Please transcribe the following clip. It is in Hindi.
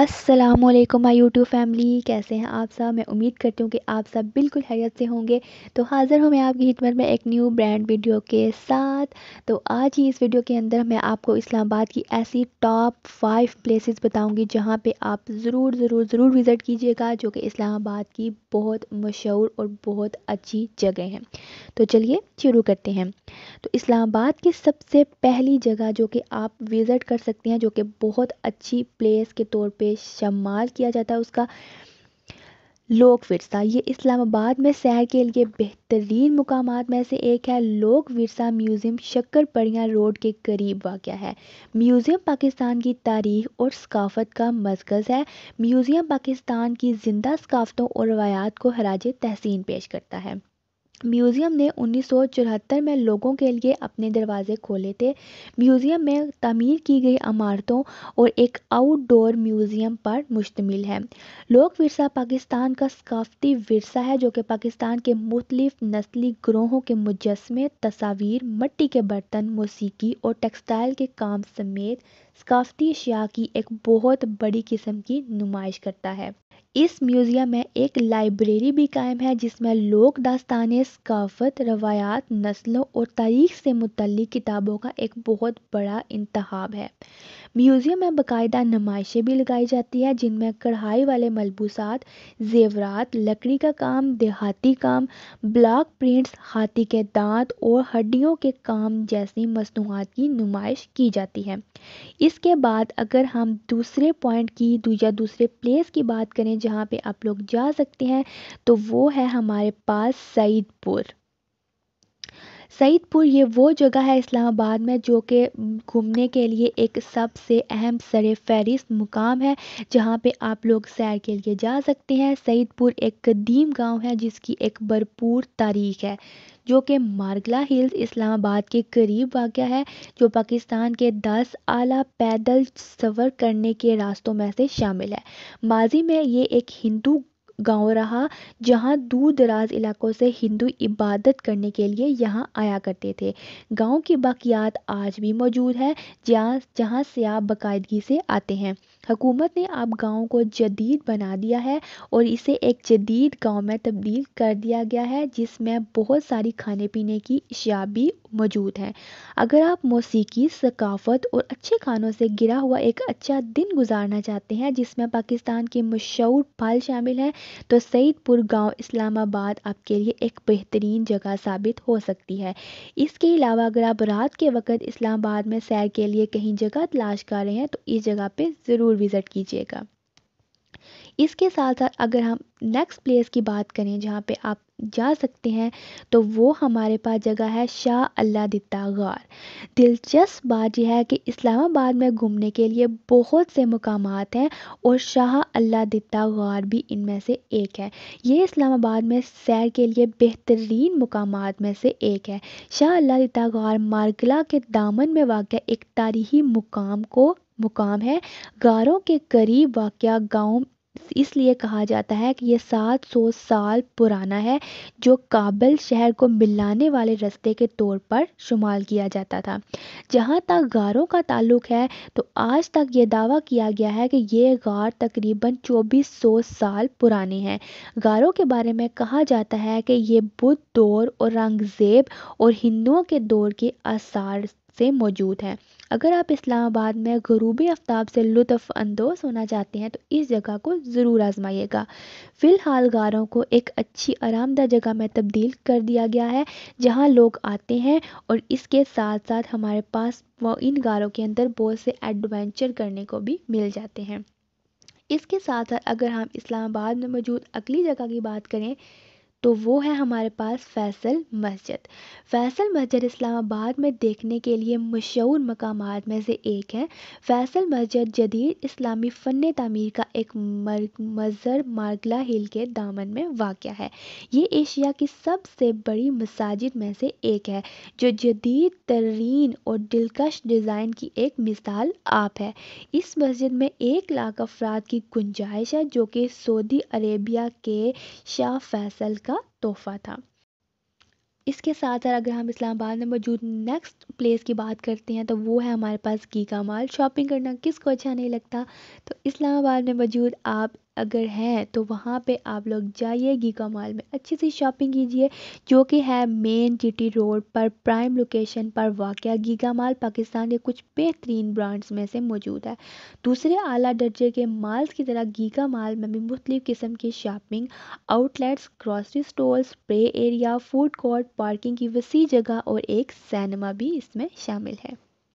अस्सलाम वालेकुम माय यूट्यूब फैमिली कैसे हैं आप सब मैं उम्मीद करती हूँ कि आप सब बिल्कुल हैरत से होंगे तो हाज़िर हूँ मैं आपकी हिदमत में एक न्यू ब्रांड वीडियो के साथ तो आज ही इस वीडियो के अंदर मैं आपको इस्लामाबाद की ऐसी टॉप फाइव प्लेसेस बताऊँगी जहाँ पे आप ज़रूर ज़रूर ज़रूर विज़िट कीजिएगा जो कि इस्लामाबाद की बहुत मशहूर और बहुत अच्छी जगह है तो चलिए शुरू करते हैं तो इस्लामाबाद की सबसे पहली जगह जो कि आप विज़िट कर सकते हैं जो कि बहुत अच्छी प्लेस के तौर पर पे किया जाता है उसका लोक विरसा ये इस्लामाबाद में शहर के लिए बेहतरीन मुकाम में से एक है लोक विरसा म्यूज़ियम शक्करपड़िया रोड के करीब वाक़ है म्यूज़ियम पाकिस्तान की तारीख और सकाफ़त का मरकज़ है म्यूज़ियम पाकिस्तान की जिंदा सकाफ़तों और रवायात को हराज तहसीन पेश करता है म्यूज़ियम ने उन्नीस सौ चौहत्तर में लोगों के लिए अपने दरवाजे खोले थे म्यूज़ियम में तमीर की गई इमारतों और एक आउटडोर म्यूज़ियम पर मुश्तमिल है लोक विरसा पाकिस्तान का सकाफती विरसा है जो कि पाकिस्तान के मुख्तलिफ नस्ली ग्रोहों के मुजस्मे तस्वीर मट्टी के बर्तन मौसीकी और टेक्सटाइल के काम समेत सकाफती अशिया की एक बहुत बड़ी किस्म की नुमाइश करता है इस म्यूजियम में एक लाइब्रेरी भी कायम है जिसमें लोक दास्तानें सकाफ़त रवायात नस्लों और तारीख़ से मुतलिक किताबों का एक बहुत बड़ा इंतहाब है म्यूज़ियम में बाकायदा नुमाइशें भी लगाई जाती है जिनमें कढ़ाई वाले मलबूसात ज़ेवरात लकड़ी का काम देहाती काम ब्लॉक प्रिंट्स हाथी के दांत और हड्डियों के काम जैसी मसनूआत की नुमाइश की जाती है इसके बाद अगर हम दूसरे पॉइंट की या दूसरे प्लेस की बात करें जहाँ पे आप लोग जा सकते हैं तो वो है हमारे पास सईदपुर सईदपुर ये वो जगह है इस्लामाबाद में जो कि घूमने के लिए एक सबसे अहम सर फहरिस्त मुकाम है जहाँ पे आप लोग सैर के लिए जा सकते हैं सईदपुर एक कदीम गांव है जिसकी एक भरपूर तारीख है जो कि मार्गला हिल्स इस्लामाबाद के करीब वाक़ है जो पाकिस्तान के दस आला पैदल सफ़र करने के रास्तों में से शामिल है माजी में ये एक हिंदू गाँव रहा जहाँ दूर दराज इलाकों से हिंदू इबादत करने के लिए यहाँ आया करते थे गाँव की बाक़ियात आज भी मौजूद है जहाँ जहाँ से आप बाकायदगी से आते हैं हुकूमत ने अब गाँव को जदीद बना दिया है और इसे एक जदीद गाँव में तब्दील कर दिया गया है जिसमें बहुत सारी खाने पीने की अशिया भी मौजूद है अगर आप मौसीकी सकाफ़त और अच्छे खानों से गिरा हुआ एक अच्छा दिन गुजारना चाहते हैं जिसमें पाकिस्तान के मशहूर पल शामिल हैं तो सईदपुर गांव इस्लामाबाद आपके लिए एक बेहतरीन जगह साबित हो सकती है इसके अलावा अगर आप रात के वक्त इस्लामाबाद में सैर के लिए कहीं जगह तलाश कर रहे हैं तो इस जगह पर ज़रूर विज़िट कीजिएगा इसके साथ साथ अगर हम नेक्स्ट प्लेस की बात करें जहाँ पे आप जा सकते हैं तो वो हमारे पास जगह है शाह अल्लाह दिता गार दिलचस्प बात यह है कि इस्लामाबाद में घूमने के लिए बहुत से मकाम हैं और शाह अल्लाह दिता गार भी इनमें से एक है ये इस्लामाबाद में सैर के लिए बेहतरीन मकाम में से एक है शाह अल्लाह दिता गार मारगला के दामन में वाक़ एक तारीखी मुकाम को मुकाम है गारों के करीब वाक़ गाँव इसलिए कहा जाता है कि यह 700 साल पुराना है जो काबिल शहर को मिलाने वाले रास्ते के तौर पर शुमार किया जाता था जहाँ तक गारों का ताल्लुक है तो आज तक यह दावा किया गया है कि यह गार तकरीबन 2400 साल पुराने हैं गारों के बारे में कहा जाता है कि यह बुद्ध दौर औरंगज़ेब और हिंदुओं के दौर के आसार से मौजूद है अगर आप इस्लामाबाद में गरूब आफ्ताब से लुत्फ़ानंदोज़ होना चाहते हैं तो इस जगह को ज़रूर आजमाइएगा फ़िलहाल गारों को एक अच्छी आरामदा जगह में तब्दील कर दिया गया है जहां लोग आते हैं और इसके साथ साथ हमारे पास इन गारों के अंदर बहुत से एडवेंचर करने को भी मिल जाते हैं इसके साथ साथ अगर हम इस्लामाबाद में मौजूद अगली जगह की बात करें तो वो है हमारे पास फैसल मस्जिद फैसल मस्जिद इस्लामाबाद में देखने के लिए मशहूर मकाम में से एक है फैसल मस्जिद जदीद इस्लामी फ़न तमीर का एक मज़र मार्गला हिल के दामन में वाक़ है ये एशिया की सबसे बड़ी मसाजिद में से एक है जो जदीद तरीन और दिलकश डिज़ाइन की एक मिसाल आप है इस मस्जिद में एक लाख अफराद की गुंजाइश है जो कि सऊदी अरेबिया के शाह फैसल का का तोहफा था इसके साथ साथ अगर हम इस्लामाबाद में मौजूद नेक्स्ट प्लेस की बात करते हैं तो वो है हमारे पास गीगा मॉल शॉपिंग करना किसको अच्छा नहीं लगता तो इस्लामाबाद में मौजूद आप अगर हैं तो वहाँ पे आप लोग जाइए गीगा मॉल में अच्छी सी शॉपिंग कीजिए जो कि है मेन जीटी रोड पर प्राइम लोकेशन पर वाक़ गीगा मॉल पाकिस्तान के कुछ बेहतरीन ब्रांड्स में से मौजूद है दूसरे आला दर्जे के मॉल्स की तरह गीगा मॉल में भी मुख्तलिफ़ किस्म की shopping outlets grocery stores play area food court parking की वसी जगह और एक सैनमा भी इसमें शामिल है